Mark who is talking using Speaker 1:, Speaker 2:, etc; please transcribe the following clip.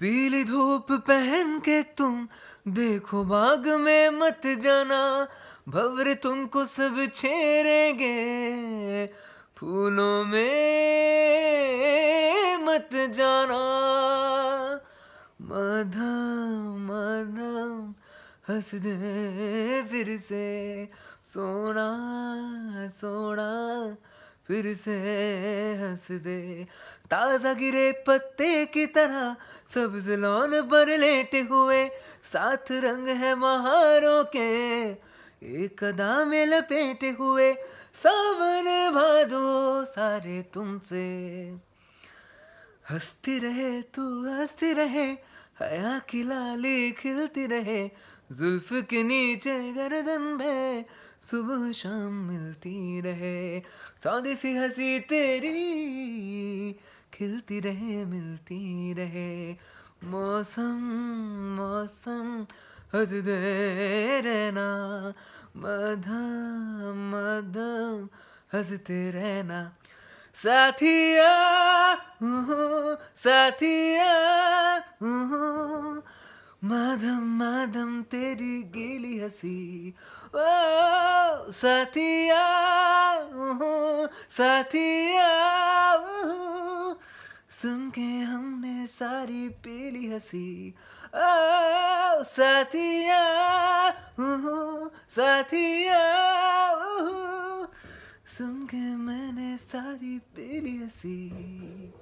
Speaker 1: पीली धूप पहन के तुम देखो बाग में मत जाना भवर तुमको सब छेरेंगे फूलों में मत जाना मधम मधम हंस दे फिर से सोना सोना फिर से हंस दे ताज़ा गिरे पत्ते की तरह सब्ज लॉन पर लेटे हुए साथ रंग है महारों के एक दामे में लपेटे हुए सावन भादो सारे तुमसे हंसती रहे तू हंसती रहे हया खिलाली खिलती रहे जुल्फ के नीचे गर्दन भे सुबह शाम मिलती रहे सौदी सी हंसी तेरी खिलती रहे मिलती रहे मौसम मौसम हजदे रहना मधम मधम हंसते रहना साथिया साथिया माधम माधम तेरी गीली हसी ओ साथिया साथिया सुन के हमने सारी पीली हसी ओ साथिया साथिया Everybody, Billy, I see.